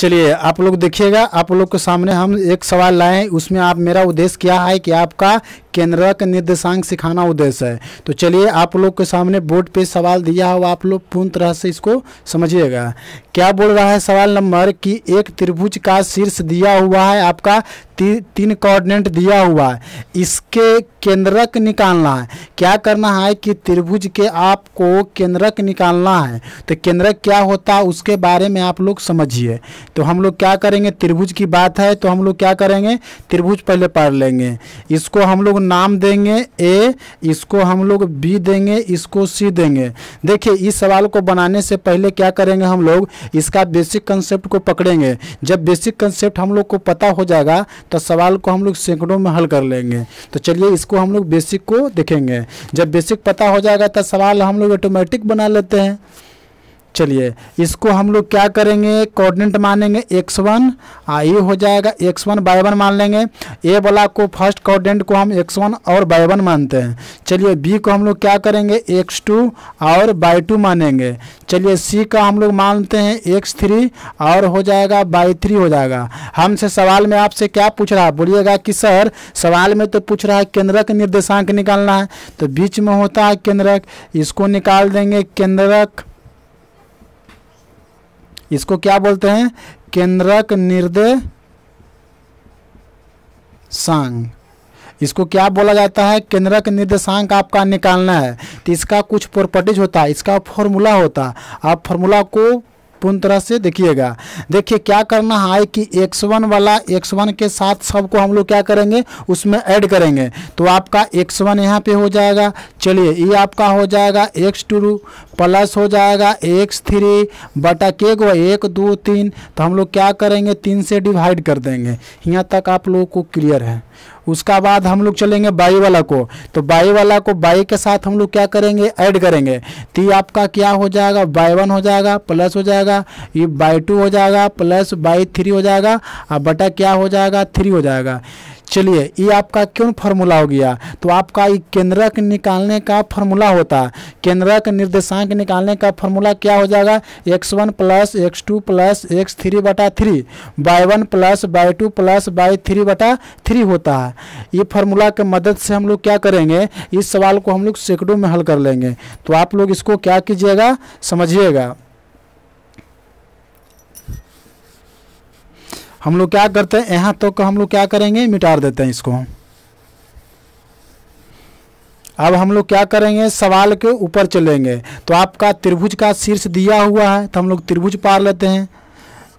चलिए आप लोग देखिएगा आप लोग के सामने हम एक सवाल लाए हैं उसमें आप मेरा उद्देश्य क्या है कि आपका केनरा का निर्देशांक सिखाना उद्देश्य है तो चलिए आप लोग के सामने बोर्ड पे सवाल दिया हुआ आप लोग पूर्ण तरह से इसको समझिएगा क्या बोल रहा है सवाल नंबर कि एक त्रिभुज का शीर्ष दिया हुआ है आपका ती, तीन कोऑर्डिनेट दिया हुआ है इसके केंद्रक निकालना है क्या करना है कि त्रिभुज के आपको केंद्रक निकालना है तो केंद्रक क्या होता है उसके बारे में आप लोग समझिए तो हम लोग क्या करेंगे त्रिभुज की बात है तो हम लोग क्या करेंगे त्रिभुज पहले पढ़ लेंगे इसको हम लोग नाम देंगे ए इसको हम लोग बी देंगे इसको सी देंगे देखिए इस सवाल को बनाने से पहले क्या करेंगे हम लोग इसका बेसिक कंसेप्ट को पकड़ेंगे जब बेसिक कंसेप्ट हम लोग को पता हो जाएगा तो सवाल को हम लोग सैकड़ों में हल कर लेंगे तो चलिए इसको हम लोग बेसिक को देखेंगे जब बेसिक पता हो जाएगा तो सवाल हम लोग ऑटोमेटिक बना लेते हैं चलिए इसको हम लोग क्या करेंगे कोऑर्डिनेट मानेंगे एक्स वन ये हो जाएगा एक्स वन बाई वन मान लेंगे ए वाला को फर्स्ट कोऑर्डिनेट को हम एक्स वन और बाई वन मानते हैं चलिए बी को हम लोग क्या करेंगे एक्स टू और बाई टू मानेंगे चलिए सी का हम लोग मानते हैं एक्स थ्री और हो जाएगा बाई थ्री हो जाएगा हमसे सवाल में आपसे क्या पूछ रहा है बोलिएगा कि सर सवाल में तो पूछ रहा है केंद्रक निर्देशांक निकालना है तो बीच में होता है केंद्रक इसको निकाल देंगे केंद्रक इसको क्या बोलते हैं केंद्रक निर्देश सांग इसको क्या बोला जाता है केंद्रक निर्देशांक आपका निकालना है तो इसका कुछ प्रॉपर्टीज होता है इसका फॉर्मूला होता है आप फॉर्मूला को पूर्ण तरह से देखिएगा देखिए क्या करना है कि एक्स वन वाला एक्स वन के साथ सबको हम लोग क्या करेंगे उसमें ऐड करेंगे तो आपका एक्स वन यहाँ पे हो जाएगा चलिए ये आपका हो जाएगा एक्स टू प्लस हो जाएगा एक्स थ्री बटा के गो एक दो तीन तो हम लोग क्या करेंगे तीन से डिवाइड कर देंगे यहाँ तक आप लोगों को क्लियर है उसका बाद हम लोग चलेंगे बाई वाला को तो बाई वाला को बाई के साथ हम लोग क्या करेंगे ऐड करेंगे तो ये आपका क्या हो जाएगा बाई वन हो जाएगा प्लस हो जाएगा ये बाई टू हो जाएगा प्लस बाई थ्री हो जाएगा और बटा क्या हो जाएगा थ्री हो जाएगा चलिए ये आपका क्यों फार्मूला हो गया तो आपका ये केंद्रक निकालने का फॉर्मूला होता है केंद्रक निर्देशांक निकालने का फार्मूला क्या हो जाएगा x one plus x two plus x three बटा three y one plus y two plus y three बटा थ्री होता है ये फार्मूला के मदद से हम लोग क्या करेंगे इस सवाल को हम लोग सेकडों में हल कर लेंगे तो आप लोग इसको क्या कीजिएगा समझिएगा हम लोग क्या करते हैं यहाँ तक तो हम लोग क्या करेंगे मिटार देते हैं इसको अब हम लोग क्या करेंगे सवाल के ऊपर चलेंगे तो आपका त्रिभुज का शीर्ष दिया हुआ है तो हम लोग त्रिभुज पार लेते हैं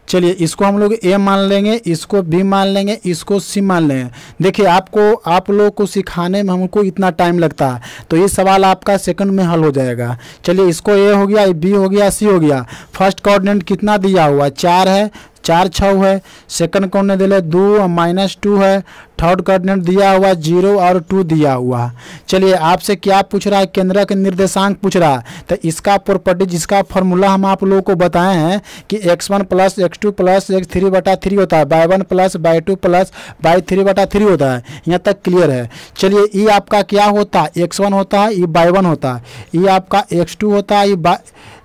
चलिए इसको हम लोग ए मान लेंगे इसको बी मान लेंगे इसको सी मान लेंगे देखिए आपको आप लोग को सिखाने में हमको इतना टाइम लगता है तो ये सवाल आपका सेकंड में हल हो जाएगा चलिए इसको ए हो गया बी हो गया सी हो गया फर्स्ट कोऑर्डिनेट कितना दिया हुआ है चार है चार छ है सेकंड कोऑर्डिनेट दिले दो और माइनस टू है थर्ड कोऑर्डिनेट दिया हुआ जीरो और टू दिया हुआ चलिए आपसे क्या पूछ रहा है केंद्र के निर्देशांक पूछ रहा है तो इसका प्रॉपर्टी जिसका फॉर्मूला हम आप लोगों को बताए हैं कि x one plus x two plus x three बटा थ्री होता है y one plus y two plus y three बटा थ्री होता है यहाँ तक क्लियर है चलिए ये e आपका क्या होता है एक्स वन होता है ये बाई वन होता है ये e आपका एक्स टू होता है ये e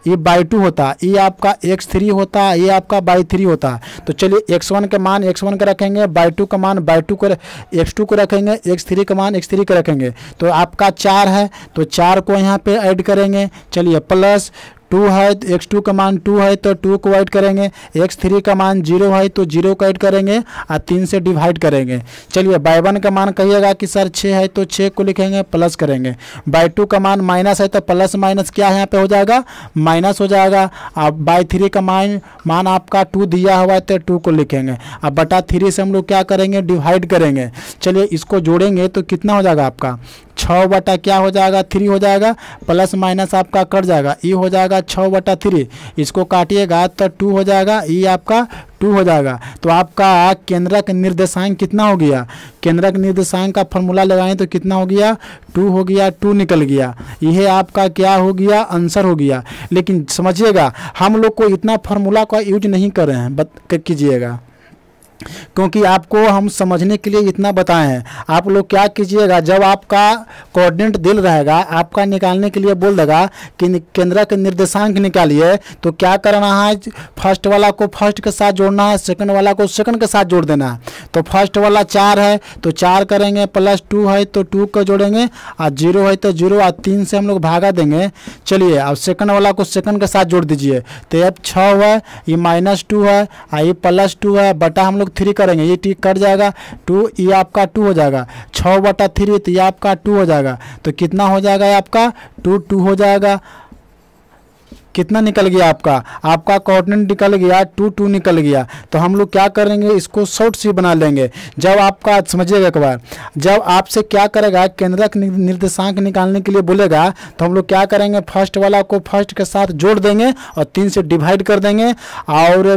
ये बाई टू होता ये आपका एक्स थ्री होता ये आपका बाई थ्री होता तो चलिए एक्स वन का मान एक्स वन का रखेंगे बाई टू का मान बाई टू को एक्स टू को रखेंगे एक्स थ्री का मान एक्स थ्री का रखेंगे तो आपका चार है तो चार को यहाँ पे ऐड करेंगे चलिए प्लस टू है एक्स टू का मान टू है तो टू को ऐड करेंगे एक्स थ्री का मान जीरो है तो जीरो को ऐड करेंगे और तीन से डिवाइड करेंगे चलिए बाई वन का मान कहिएगा कि सर छः है तो छः को लिखेंगे प्लस करेंगे बाई टू का मान माइनस है तो प्लस माइनस क्या है यहाँ पे हो जाएगा माइनस हो जाएगा अब बाई थ्री का मान मान आपका टू दिया हुआ है तो टू को लिखेंगे अब बटा थ्री से हम लोग क्या करेंगे डिवाइड करेंगे चलिए इसको जोड़ेंगे तो कितना हो जाएगा आपका छः बटा क्या हो जाएगा थ्री हो जाएगा प्लस माइनस आपका कट जाएगा ई e हो जाएगा छः बटा थ्री इसको काटिएगा तो टू हो जाएगा ई e आपका टू हो जाएगा तो आपका केंद्रक निर्देशांक कितना हो गया केंद्रक निर्देशांक का फॉर्मूला लगाएं तो कितना हो गया टू हो गया टू निकल गया यह आपका क्या हो गया आंसर हो गया लेकिन समझिएगा हम लोग को इतना फॉर्मूला का यूज नहीं कर रहे हैं बत कीजिएगा क्योंकि आपको हम समझने के लिए इतना बताए हैं आप लोग क्या कीजिएगा जब आपका कोऑर्डिनेट दिल रहेगा आपका निकालने के लिए बोल देगा कि केंद्र के निर्देशांक निकालिए तो क्या करना है फर्स्ट वाला को फर्स्ट के साथ जोड़ना है सेकंड वाला को सेकंड के साथ जोड़ देना है तो फर्स्ट वाला चार है तो चार करेंगे प्लस टू है तो टू को जोड़ेंगे और जीरो है तो जीरो और तीन से हम लोग भागा देंगे चलिए अब सेकंड वाला को सेकंड के साथ जोड़ दीजिए तो अब छः है ये माइनस टू है और ये प्लस टू है बटा हम लोग लोग थ्री करेंगे ये टी कट जाएगा टू ये आपका टू हो जाएगा छः बटा थ्री तो ये आपका टू हो जाएगा तो कितना हो जाएगा आपका टू टू हो जाएगा कितना निकल गया आपका आपका कॉर्डिनेट निकल गया टू टू निकल गया तो हम लोग क्या करेंगे इसको शॉर्ट सी बना लेंगे जब आपका समझिएगा एक बार जब आपसे क्या करेगा केंद्रक निर्देशांक निकालने के लिए बोलेगा तो हम लोग क्या करेंगे फर्स्ट वाला को फर्स्ट के साथ जोड़ देंगे और तीन से डिवाइड कर देंगे और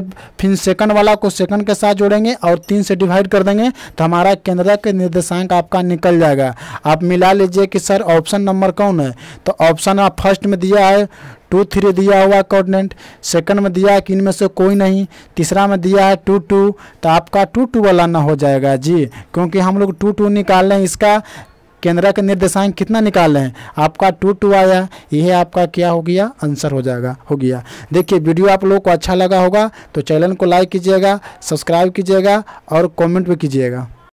फिर सेकंड वाला को सेकंड के साथ जोड़ेंगे और तीन से डिवाइड कर देंगे तो हमारा केंद्रक निर्देशांक आपका निकल जाएगा आप मिला लीजिए कि सर ऑप्शन नंबर कौन है तो ऑप्शन आप फर्स्ट में दिया है टू थ्री दिया हुआ कोऑर्डिनेट सेकंड में दिया है कि इनमें से कोई नहीं तीसरा में दिया है टू टू तो आपका टू टू वाला ना हो जाएगा जी क्योंकि हम लोग टू टू निकाल रहे हैं इसका केंद्र के निर्देशांक कितना निकाल रहे हैं आपका टू टू आया यह आपका क्या हो गया आंसर हो जाएगा हो गया देखिए वीडियो आप लोगों को अच्छा लगा होगा तो चैनल को लाइक कीजिएगा सब्सक्राइब कीजिएगा और कॉमेंट भी कीजिएगा